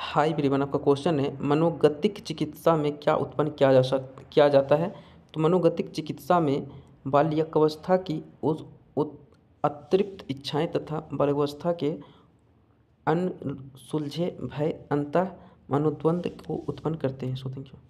हाय ब्रीवन आपका क्वेश्चन है मनोगतिक चिकित्सा में क्या उत्पन्न किया जा सक किया जाता है तो मनोगतिक चिकित्सा में बाल्यकवस्था की उस अतृप्त इच्छाएं तथा बाल्यवस्था के अनसुलझे भय अंत मनोद्वंद को उत्पन्न करते हैं सो थैंक यू